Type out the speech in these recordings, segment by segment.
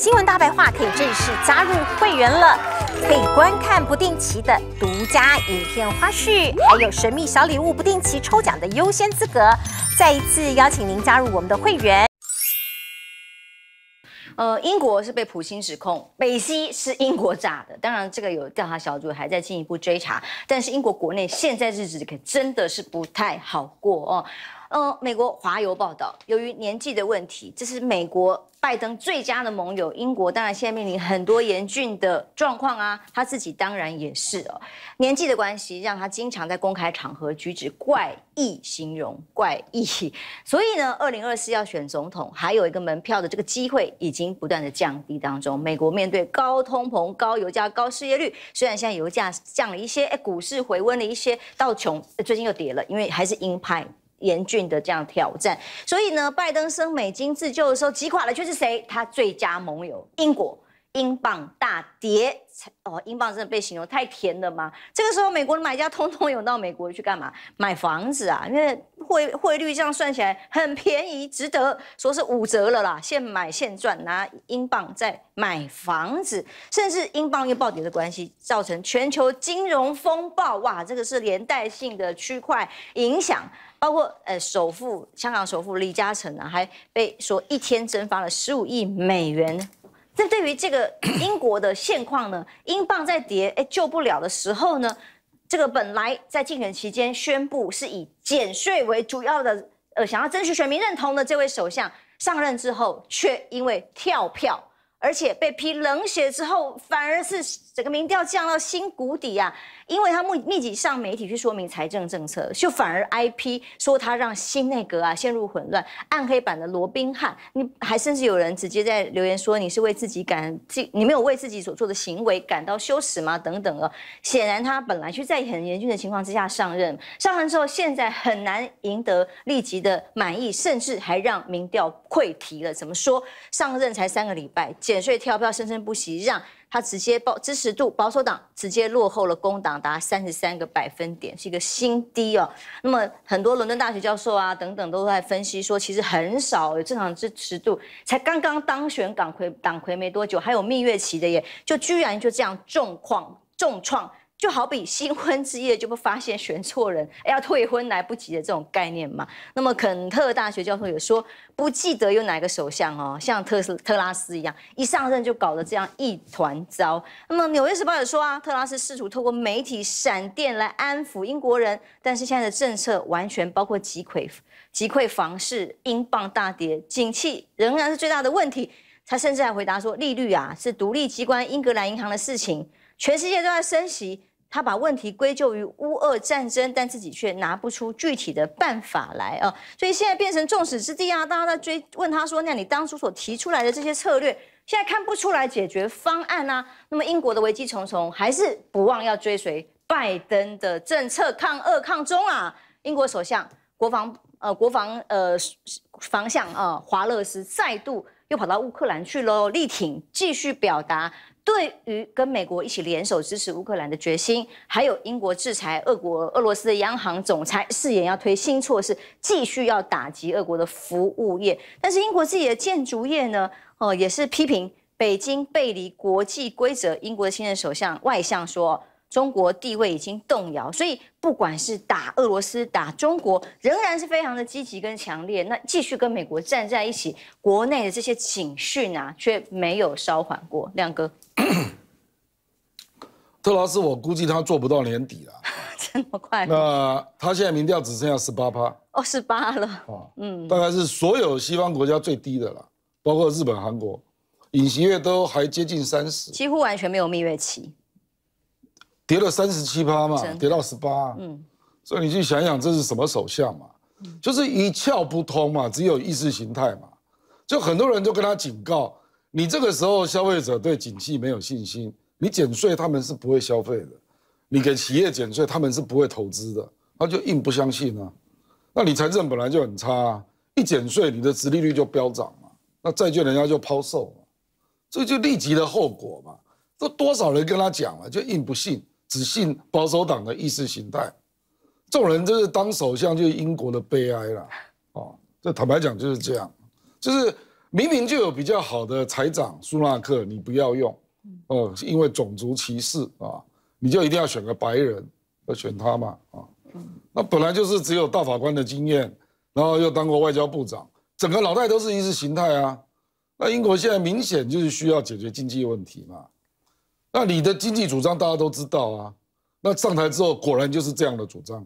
新闻大白话可以正式加入会员了，可以观看不定期的独家影片花絮，还有神秘小礼物不定期抽奖的优先资格。再一次邀请您加入我们的会员。呃，英国是被普京指控，北溪是英国炸的。当然，这个有调查小组还在进一步追查。但是英国国内现在日子可真的是不太好过哦。呃，美国华邮报道，由于年纪的问题，这是美国拜登最佳的盟友。英国当然现在面临很多严峻的状况啊，他自己当然也是哦，年纪的关系让他经常在公开场合举止怪异，形容怪异。所以呢，二零二四要选总统，还有一个门票的这个机会已经不断的降低当中。美国面对高通膨、高油价、高失业率，虽然现在油价降了一些，哎，股市回温了一些，到穷最近又跌了，因为还是鹰派。严峻的这样挑战，所以呢，拜登升美金自救的时候，击垮的却是谁？他最佳盟友英国，英镑大跌，哦，英镑真的被形容太甜了吗？这个时候，美国的买家通通涌到美国去干嘛？买房子啊，因为汇汇率这样算起来很便宜，值得说是五折了啦，现买现赚，拿英镑再买房子，甚至英镑因暴跌的关系，造成全球金融风暴，哇，这个是连带性的区块影响。包括呃首富香港首富李嘉诚呢，还被说一天蒸发了十五亿美元。那对于这个英国的现况呢，英镑在跌，哎救不了的时候呢，这个本来在竞选期间宣布是以减税为主要的，呃想要争取选民认同的这位首相上任之后，却因为跳票。而且被批冷血之后，反而是整个民调降到新谷底啊！因为他密密集上媒体去说明财政政策，就反而 I P 说他让新内阁啊陷入混乱，暗黑版的罗宾汉，你还甚至有人直接在留言说你是为自己感，你没有为自己所做的行为感到羞耻吗？等等了，显然他本来就在很严峻的情况之下上任，上任之后现在很难赢得立即的满意，甚至还让民调溃堤了。怎么说？上任才三个礼拜。减税跳票生生不息，让他直接保支持度，保守党直接落后了工党达三十三个百分点，是一个新低哦。那么很多伦敦大学教授啊等等都在分析说，其实很少有正常支持度才刚刚当选党魁党魁没多久，还有蜜月期的耶，就居然就这样重创重创。就好比新婚之夜就不发现选错人，要退婚来不及的这种概念嘛。那么，肯特大学教授也说，不记得有哪个首相哦，像特斯特拉斯一样，一上任就搞得这样一团糟。那么，纽约时报也说啊，特拉斯试图透过媒体闪电来安抚英国人，但是现在的政策完全包括击溃击溃房市、英镑大跌、景气仍然是最大的问题。他甚至还回答说，利率啊是独立机关英格兰银行的事情，全世界都在升息。他把问题归咎于乌俄战争，但自己却拿不出具体的办法来啊！所以现在变成众矢之的啊！大家在追问他说：“那你当初所提出来的这些策略，现在看不出来解决方案啊，那么英国的危机重重，还是不忘要追随拜登的政策，抗俄抗中啊！英国首相国防呃国防呃方向啊华勒斯再度又跑到乌克兰去喽，力挺继续表达。对于跟美国一起联手支持乌克兰的决心，还有英国制裁俄国、俄罗斯的央行总裁誓言要推新措施，继续要打击俄国的服务业。但是英国自己的建筑业呢？哦，也是批评北京背离国际规则。英国的新任首相外相说。中国地位已经动摇，所以不管是打俄罗斯、打中国，仍然是非常的积极跟强烈。那继续跟美国站在一起，国内的这些警讯啊，却没有稍缓过。亮哥，特拉斯我估计他做不到年底了，这 么快？那他现在民调只剩下十八趴，哦，十八了，嗯，大概是所有西方国家最低的了，包括日本、韩国，尹锡月都还接近三十，几乎完全没有蜜月期。跌了三十七趴嘛，跌到十八。嗯，所以你去想想，这是什么首相嘛？就是一窍不通嘛，只有意识形态嘛。就很多人都跟他警告，你这个时候消费者对景气没有信心，你减税他们是不会消费的，你给企业减税他们是不会投资的。他就硬不相信啊。那财政本来就很差，一减税你的殖利率就飙涨嘛，那债券人家就抛售嘛，这就立即的后果嘛。都多少人跟他讲了，就硬不信。只信保守党的意识形态，这种人就是当首相就是英国的悲哀了。哦，这坦白讲就是这样，就是明明就有比较好的财长苏纳克，你不要用，哦，因为种族歧视啊，你就一定要选个白人要选他嘛。啊，那本来就是只有大法官的经验，然后又当过外交部长，整个脑袋都是意识形态啊。那英国现在明显就是需要解决经济问题嘛。那你的经济主张大家都知道啊，那上台之后果然就是这样的主张，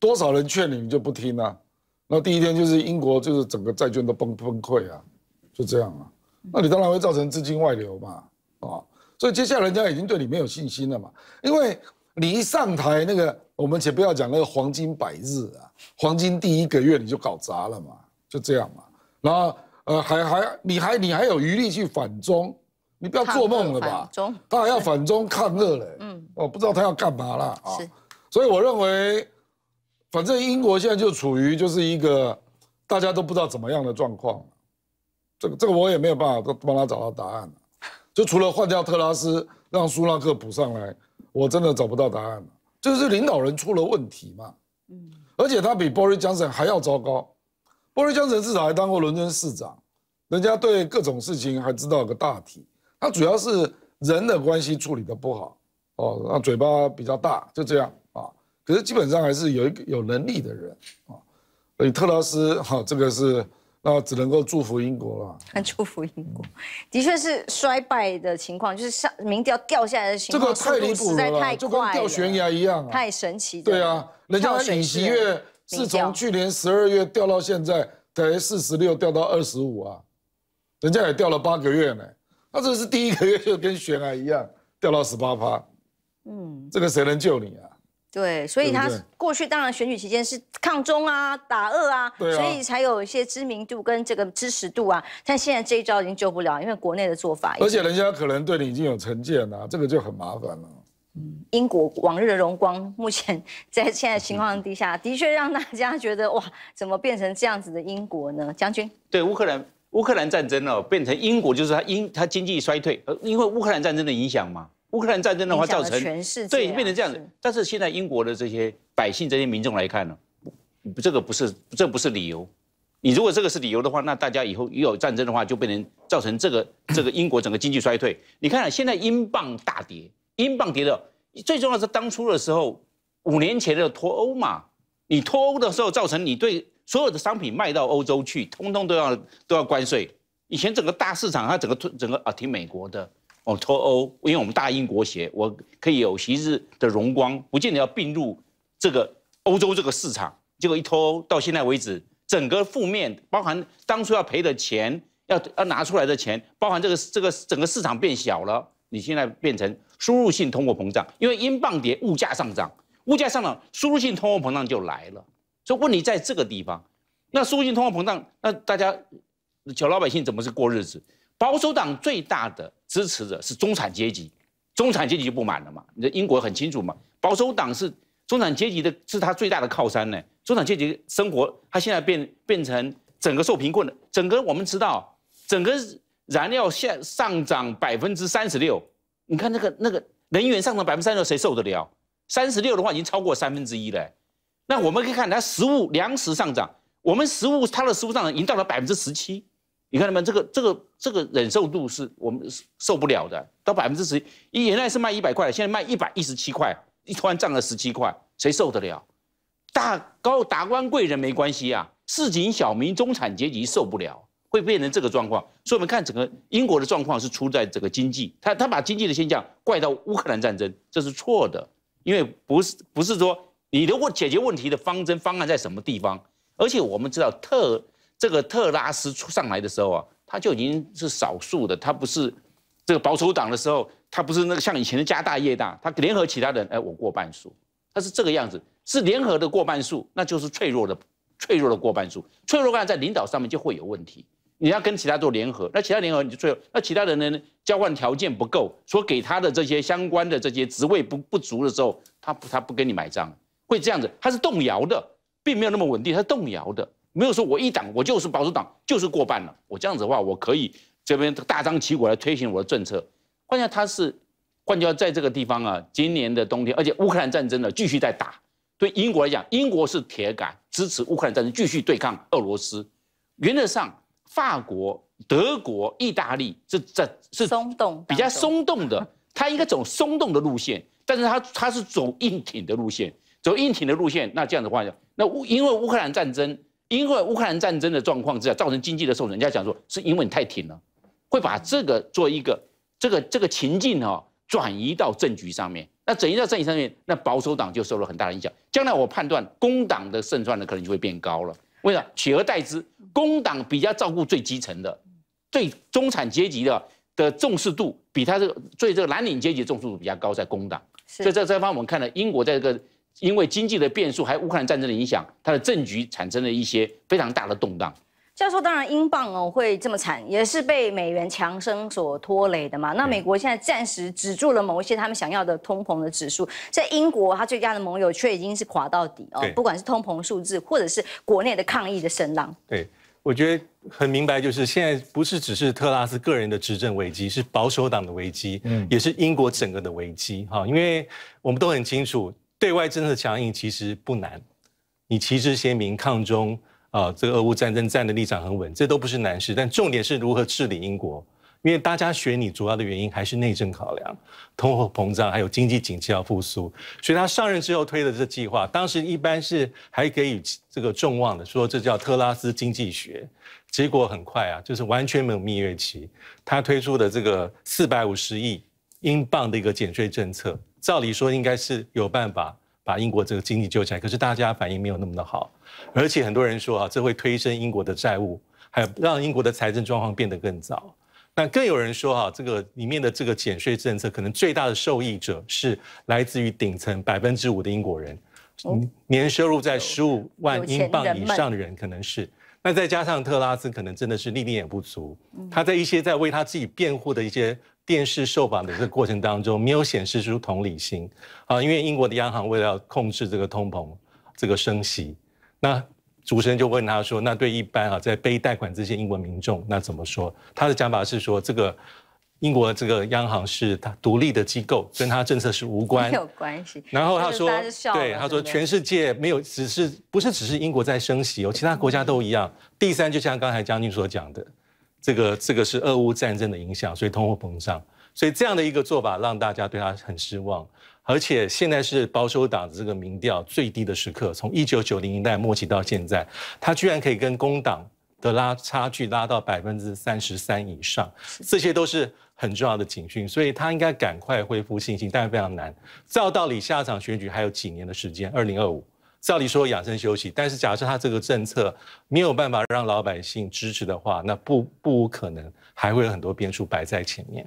多少人劝你你就不听啊，那第一天就是英国就是整个债券都崩崩溃啊，就这样啊，那你当然会造成资金外流嘛，啊，所以接下来人家已经对你没有信心了嘛，因为你一上台那个我们且不要讲那个黄金百日啊，黄金第一个月你就搞砸了嘛，就这样嘛，然后呃还还你还你还有余力去反中。你不要做梦了吧？他还要反中抗日嘞！嗯，我不知道他要干嘛啦。啊。所以我认为，反正英国现在就处于就是一个大家都不知道怎么样的状况。这个这个我也没有办法帮他找到答案就除了换掉特拉斯，让苏纳克补上来，我真的找不到答案就是领导人出了问题嘛。嗯，而且他比波利斯·省翰还要糟糕。波利斯·省至少还当过伦敦市长，人家对各种事情还知道个大体。他主要是人的关系处理的不好，哦，那嘴巴比较大，就这样啊。可是基本上还是有一个有能力的人啊。所以特拉斯哈，这个是那只能够祝福英国了，很 祝福英国。的确是衰败的情况，就是上民调掉下来的，这个太离谱了，太就跟掉悬崖一样，太神奇。对啊，人家尹锡月是从去年十二月掉到现在才四十六，掉到二十五啊，人家也掉了八个月呢。他这是第一个月就跟悬崖一样掉到十八趴，嗯，这个谁能救你啊？对，所以他过去当然选举期间是抗中啊、打俄啊，啊，所以才有一些知名度跟这个支持度啊。但现在这一招已经救不了，因为国内的做法，而且人家可能对你已经有成见了，这个就很麻烦了。嗯，英国往日的荣光，目前在现在情况底下，的确让大家觉得哇，怎么变成这样子的英国呢？将军，对乌克兰。乌克兰战争哦，变成英国就是它英它经济衰退，呃，因为乌克兰战争的影响嘛。乌克兰战争的话造成全对变成这样子，但是现在英国的这些百姓、这些民众来看呢，这个不是这不是理由。你如果这个是理由的话，那大家以后又有战争的话，就变成造成这个 这个英国整个经济衰退。你看现在英镑大跌，英镑跌的最重要是当初的时候五年前的脱欧嘛，你脱欧的时候造成你对。所有的商品卖到欧洲去，通通都要都要关税。以前整个大市场，它整个整个啊，挺美国的。哦，脱欧，因为我们大英国协，我可以有昔日的荣光，不见得要并入这个欧洲这个市场。结果一脱欧，到现在为止，整个负面，包含当初要赔的钱，要要拿出来的钱，包含这个这个整个市场变小了。你现在变成输入性通货膨胀，因为英镑跌，物价上涨，物价上涨，输入性通货膨胀就来了。所以问题在这个地方，那苏性通货膨胀，那大家小老百姓怎么是过日子？保守党最大的支持者是中产阶级，中产阶级就不满了嘛？你的英国很清楚嘛？保守党是中产阶级的，是他最大的靠山呢。中产阶级生活，他现在变变成整个受贫困的，整个我们知道，整个燃料现上涨百分之三十六，你看那个那个能源上涨百分之三十六，谁受得了？三十六的话，已经超过三分之一了。那我们可以看，它食物粮食上涨，我们食物它的食物上涨已经到了百分之十七，你看到没？这个这个这个忍受度是我们受不了的，到百分之十，一原来是卖一百块，现在卖一百一十七块，一突然涨了十七块，谁受得了？大高达官贵人没关系啊，市井小民、中产阶级受不了，会变成这个状况。所以我们看整个英国的状况是出在这个经济，他他把经济的现象怪到乌克兰战争，这是错的，因为不是不是说。你的问解决问题的方针方案在什么地方？而且我们知道特这个特拉斯出上来的时候啊，他就已经是少数的，他不是这个保守党的时候，他不是那个像以前的家大业大，他联合其他人，哎，我过半数，他是这个样子，是联合的过半数，那就是脆弱的，脆弱的过半数，脆弱在在领导上面就会有问题。你要跟其他做联合，那其他联合你就脆弱，那其他人呢交换条件不够，所给他的这些相关的这些职位不不足的时候，他他不跟你买账。会这样子，他是动摇的，并没有那么稳定。他动摇的，没有说我一党我就是保守党，就是过半了。我这样子的话，我可以这边大张旗鼓来推行我的政策。关键他是，关键在这个地方啊，今年的冬天，而且乌克兰战争呢继续在打。对英国来讲，英国是铁杆支持乌克兰战争，继续对抗俄罗斯。原则上，法国、德国、意大利是在是松动比较松动的，他应该走松动的路线，但是他他是走硬挺的路线。走硬挺的路线，那这样的话那乌因为乌克兰战争，因为乌克兰战争的状况之下，造成经济的受损，人家讲说是因为你太挺了，会把这个做一个这个这个情境哦，转移到政局上面。那转移到政局上面，那保守党就受了很大的影响。将来我判断工党的胜算呢，可能就会变高了。为啥？取而代之，工党比较照顾最基层的、最中产阶级的的重视度，比他个对这个蓝领阶级重视度比较高，在工党。所以在这方我们看了英国在这个。因为经济的变数，还乌克兰战争的影响，它的政局产生了一些非常大的动荡。教授，当然英镑哦会这么惨，也是被美元强升所拖累的嘛。那美国现在暂时止住了某一些他们想要的通膨的指数，在英国，他最佳的盟友却已经是垮到底哦，不管是通膨数字，或者是国内的抗议的声浪。对，我觉得很明白，就是现在不是只是特拉斯个人的执政危机，是保守党的危机，嗯，也是英国整个的危机哈。因为我们都很清楚。对外政策强硬其实不难，你旗帜鲜明抗中啊，这个俄乌战争站的立场很稳，这都不是难事。但重点是如何治理英国，因为大家选你主要的原因还是内政考量，通货膨胀还有经济景气要复苏。所以他上任之后推的这计划，当时一般是还给予这个众望的，说这叫特拉斯经济学。结果很快啊，就是完全没有蜜月期，他推出的这个四百五十亿英镑的一个减税政策。照理说应该是有办法把英国这个经济救起来，可是大家反应没有那么的好，而且很多人说啊，这会推升英国的债务，还有让英国的财政状况变得更糟。那更有人说啊，这个里面的这个减税政策，可能最大的受益者是来自于顶层百分之五的英国人，年收入在十五万英镑以上的人可能是。那再加上特拉斯可能真的是力不足，他在一些在为他自己辩护的一些。电视受访的这个过程当中，没有显示出同理心啊，因为英国的央行为了要控制这个通膨，这个升息，那主持人就问他说：“那对一般啊，在背贷款这些英国民众，那怎么说？”他的讲法是说，这个英国这个央行是他独立的机构，跟他政策是无关，没有关系。然后他说：“对，他说全世界没有，只是不是只是英国在升息，有其他国家都一样。”第三，就像刚才将军所讲的。这个这个是俄乌战争的影响，所以通货膨胀，所以这样的一个做法让大家对他很失望，而且现在是保守党的这个民调最低的时刻，从一九九零年代末期到现在，他居然可以跟工党的拉差距拉到百分之三十三以上，这些都是很重要的警讯，所以他应该赶快恢复信心，但是非常难。照道理下场选举还有几年的时间，二零二五。照理说养生休息，但是假设他这个政策没有办法让老百姓支持的话，那不不无可能，还会有很多变数摆在前面。